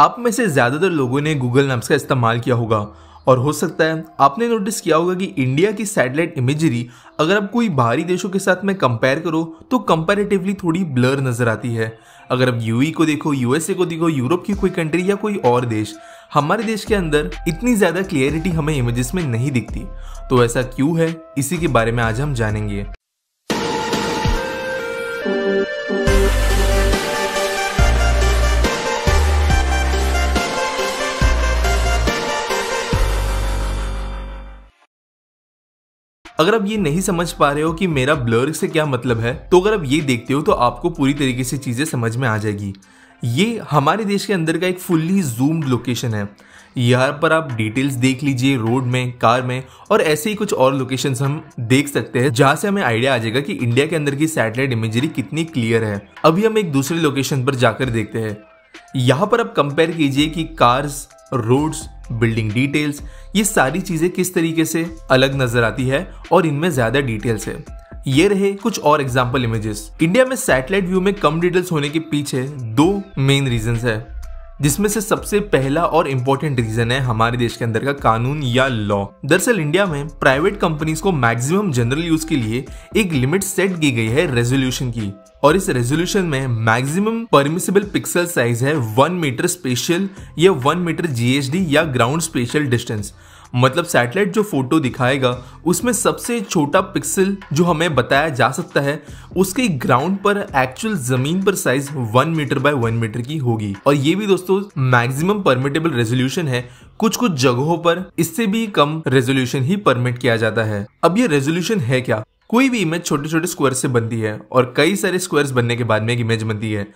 आप में से ज़्यादातर लोगों ने गूगल मैप्स का इस्तेमाल किया होगा और हो सकता है आपने नोटिस किया होगा कि इंडिया की सैटेलाइट इमेजरी अगर आप कोई बाहरी देशों के साथ में कंपेयर करो तो कंपेरेटिवली थोड़ी ब्लर नज़र आती है अगर आप यू e को देखो यूएसए को देखो यूरोप की कोई कंट्री या कोई और देश हमारे देश के अंदर इतनी ज़्यादा क्लियरिटी हमें इमेजेस में नहीं दिखती तो ऐसा क्यों है इसी के बारे में आज हम जानेंगे अगर आप ये नहीं समझ पा रहे हो कि मेरा ब्लर से क्या मतलब है तो अगर आप ये देखते हो तो आपको पूरी तरीके से चीज़ें समझ में आ जाएगी ये हमारे देश के अंदर का एक फुल्ली जूम्ड लोकेशन है यहाँ पर आप डिटेल्स देख लीजिए रोड में कार में और ऐसे ही कुछ और लोकेशन हम देख सकते हैं जहाँ से हमें आइडिया आ जाएगा कि इंडिया के अंदर की सैटेलाइट इमेजरी कितनी क्लियर है अभी हम एक दूसरे लोकेशन पर जाकर देखते हैं यहाँ पर आप कंपेयर कीजिए कि कार्स रोड्स बिल्डिंग डिटेल्स ये सारी चीजें किस तरीके से अलग नजर आती है और इनमें ज्यादा डिटेल्स है ये रहे कुछ और एग्जाम्पल इमेजेस इंडिया में सैटेलाइट व्यू में कम डिटेल्स होने के पीछे दो मेन रीजन है जिसमें से सबसे पहला और इम्पोर्टेंट रीजन है हमारे देश के अंदर का कानून या लॉ दरअसल इंडिया में प्राइवेट कंपनीज को मैक्सिमम जनरल यूज के लिए एक लिमिट सेट की गई है रेजोल्यूशन की और इस रेजोल्यूशन में मैक्सिमम परमिसेबल पिक्सल साइज है वन मीटर स्पेशल या वन मीटर जीएचडी या ग्राउंड स्पेशल डिस्टेंस मतलब सैटेलाइट जो फोटो दिखाएगा उसमें सबसे छोटा पिक्सल जो हमें बताया जा सकता है उसके ग्राउंड पर एक्चुअल जमीन पर size one metre by one metre की होगी और ये भी दोस्तों मैक्सिमम परमिटेबल रेजोल्यूशन है कुछ कुछ जगहों पर इससे भी कम रेजोल्यूशन ही परमिट किया जाता है अब ये रेजोल्यूशन है क्या कोई भी इमेज छोटे छोटे स्क्वायर से बनती है और कई सारे स्क्वायर्स बनने के बाद में एक इमेज बनती है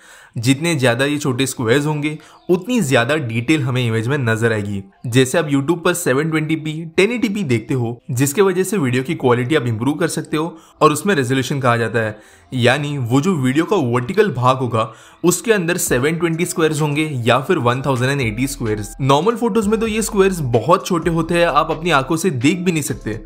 जितने ज़्यादा ये छोटे स्क्वायर्स होंगे उतनी ज्यादा डिटेल हमें इमेज में नजर आएगी जैसे आप यूट्यूब पर 720p 1080p देखते हो जिसके वजह से वीडियो की क्वालिटी आप इम्प्रूव कर सकते हो और उसमें रेजोल्यूशन कहा जाता है यानी वो जो वीडियो का वर्टिकल भाग होगा उसके अंदर 720 स्क्वायर्स होंगे या फिर 1080 स्क्वायर्स नॉर्मल फोटोज में तो ये स्क्वायर्स बहुत छोटे होते हैं आप अपनी आंखों से देख भी नहीं सकते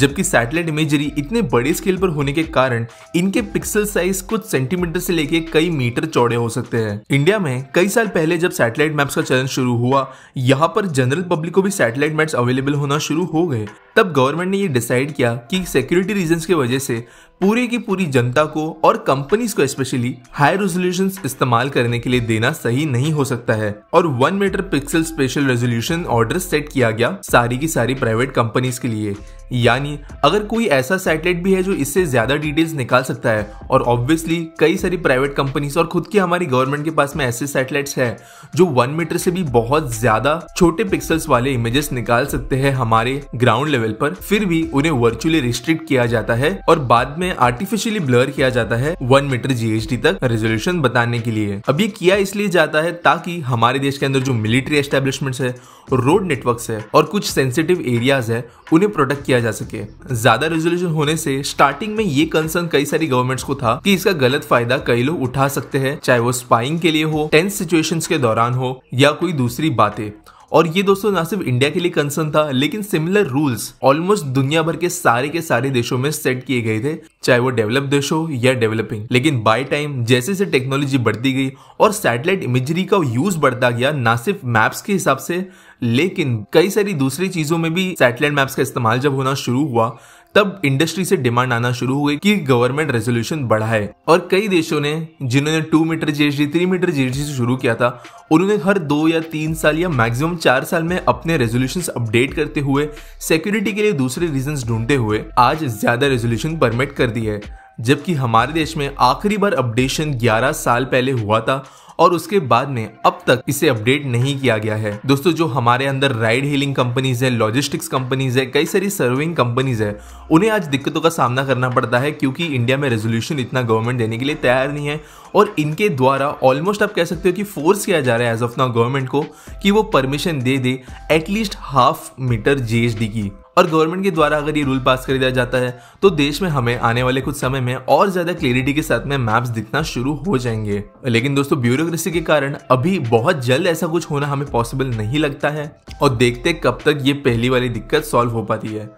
जबकि सैटेलाइट इमेजरी इतने बड़े स्केल पर होने के कारण इनके पिक्सल साइज कुछ सेंटीमीटर से लेके कई मीटर चौड़े हो सकते हैं इंडिया में कई साल पहले जब सैटेलाइट मैप्स का चलन शुरू हुआ यहाँ पर जनरल पब्लिक को भी सैटेलाइट मैप्स अवेलेबल होना शुरू हो गए तब गवर्नमेंट ने ये डिसाइड किया कि सिक्योरिटी रीजंस की वजह से पूरी की पूरी जनता को और कंपनीज को स्पेशली हाई रेजोल्यूशन इस्तेमाल करने के लिए देना सही नहीं हो सकता है और one metre pixel spatial resolution order set किया गया सारी की सारी प्राइवेट कंपनीज के लिए यानी अगर कोई ऐसा सैटेलाइट भी है जो इससे ज्यादा डिटेल्स निकाल सकता है और ऑब्वियसली कई सारी प्राइवेट कंपनीज और खुद की हमारी गवर्नमेंट के पास में ऐसे सैटेलाइट्स हैं जो वन मीटर से भी बहुत ज्यादा छोटे पिक्सल्स वाले इमेजेस निकाल सकते हैं हमारे ग्राउंड लेवल पर फिर भी उन्हें वर्चुअली रिस्ट्रिक्ट किया जाता है और बाद में इन्हें आर्टिफिशियली ब्लर किया जाता है वन मीटर जी तक रेजोल्यूशन बताने के लिए अब ये किया इसलिए जाता है ताकि हमारे देश के अंदर जो मिलिट्री एस्टेब्लिशमेंट है रोड नेटवर्क है और कुछ सेंसिटिव एरियाज है उन्हें प्रोटेक्ट किया जा सके ज्यादा रेजोल्यूशन होने से स्टार्टिंग में ये कंसर्न कई सारी गवर्नमेंट्स को था कि इसका गलत फायदा कई लोग उठा सकते हैं चाहे वो स्पाइंग के लिए हो टेंस सिचुएशंस के दौरान हो या कोई दूसरी बातें और ये दोस्तों ना सिर्फ इंडिया के लिए कंसर्न था लेकिन सिमिलर रूल्स ऑलमोस्ट दुनिया भर के सारे के सारे देशों में सेट किए गए थे चाहे वो डेवलप देश हो या डेवलपिंग लेकिन बाय टाइम जैसे जैसे टेक्नोलॉजी बढ़ती गई और सैटेलाइट इमेजरी का यूज बढ़ता गया ना सिर्फ मैप्स के हिसाब से लेकिन कई सारी दूसरी चीजों में भी सैटेलाइट मैप्स का इस्तेमाल जब होना शुरू हुआ तब इंडस्ट्री से डिमांड आना शुरू हो गई कि गवर्नमेंट रेजोल्यूशन बढ़ाए और कई देशों ने जिन्होंने two metre GST three metre GST से शुरू किया था उन्होंने हर दो या तीन साल या मैक्सिमम चार साल में अपने रेजोल्यूशन अपडेट करते हुए सिक्योरिटी के लिए दूसरे रीजन ढूंढते हुए आज ज्यादा रेजोल्यूशन परमिट कर दी है जबकि हमारे देश में आखिरी बार अपडेशन 11 साल पहले हुआ था और उसके बाद में अब तक इसे अपडेट नहीं किया गया है दोस्तों जो हमारे अंदर राइड हेलिंग कंपनीज है लॉजिस्टिक्स कंपनीज है कई सारी सर्विंग कंपनीज है उन्हें आज दिक्कतों का सामना करना पड़ता है क्योंकि इंडिया में रेजोल्यूशन इतना गवर्नमेंट देने के लिए तैयार नहीं है और इनके द्वारा ऑलमोस्ट आप कह सकते हो कि फोर्स किया जा रहा है एज ऑफ नाउ गवर्नमेंट को कि वो परमिशन दे दे एटलीस्ट हाफ मीटर जीएसडी की और गवर्नमेंट के द्वारा अगर ये रूल पास कर दिया जाता है तो देश में हमें आने वाले कुछ समय में और ज्यादा क्लियरिटी के साथ में मैप्स दिखना शुरू हो जाएंगे लेकिन दोस्तों ब्यूरोक्रेसी के कारण अभी बहुत जल्द ऐसा कुछ होना हमें पॉसिबल नहीं लगता है और देखते कब तक ये पहली वाली दिक्कत सॉल्व हो पाती है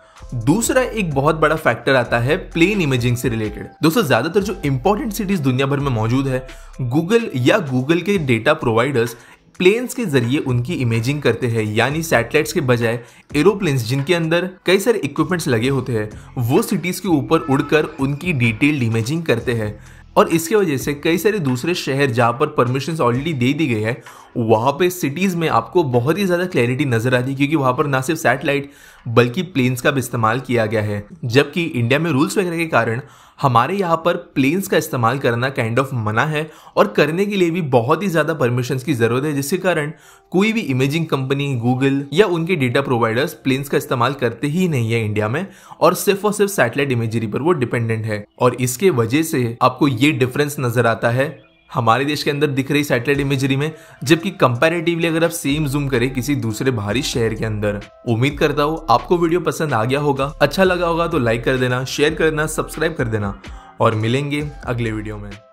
दूसरा एक बहुत बड़ा फैक्टर आता है प्लेन इमेजिंग से रिलेटेड दोस्तों ज्यादातर जो इंपॉर्टेंट सिटीज दुनिया भर में मौजूद है गूगल या गूगल के डेटा प्रोवाइडर्स प्लेन्स के जरिए उनकी इमेजिंग करते हैं यानी सैटेलाइट्स के बजाय एरोप्लेन्स जिनके अंदर कई सारे इक्विपमेंट्स लगे होते हैं वो सिटीज के ऊपर उड़कर उनकी डिटेल्ड इमेजिंग करते हैं और इसके वजह से कई सारे दूसरे शहर जहाँ पर परमिशन ऑलरेडी दे दी गई है वहाँ पे सिटीज़ में आपको बहुत ही ज़्यादा क्लैरिटी नज़र आती है क्योंकि वहाँ पर ना सिर्फ सैटेलाइट बल्कि प्लेन्स का भी इस्तेमाल किया गया है जबकि इंडिया में रूल्स वगैरह के कारण हमारे यहाँ पर प्लेन्स का इस्तेमाल करना काइंड ऑफ मना है और करने के लिए भी बहुत ही ज़्यादा परमिशन की ज़रूरत है जिसके कारण कोई भी इमेजिंग कंपनी गूगल या उनके डेटा प्रोवाइडर्स प्लेन्स का इस्तेमाल करते ही नहीं है इंडिया में और सिर्फ और सिर्फ सैटेलाइट इमेजरी पर वो डिपेंडेंट है और इसके वजह से आपको ये डिफरेंस नजर आता है हमारे देश के अंदर दिख रही सैटेलाइट इमेजरी में जबकि कंपैरेटिवली अगर आप सेम जूम करें किसी दूसरे बाहरी शहर के अंदर उम्मीद करता हूँ आपको वीडियो पसंद आ गया होगा अच्छा लगा होगा तो लाइक कर देना शेयर कर देना सब्सक्राइब कर देना और मिलेंगे अगले वीडियो में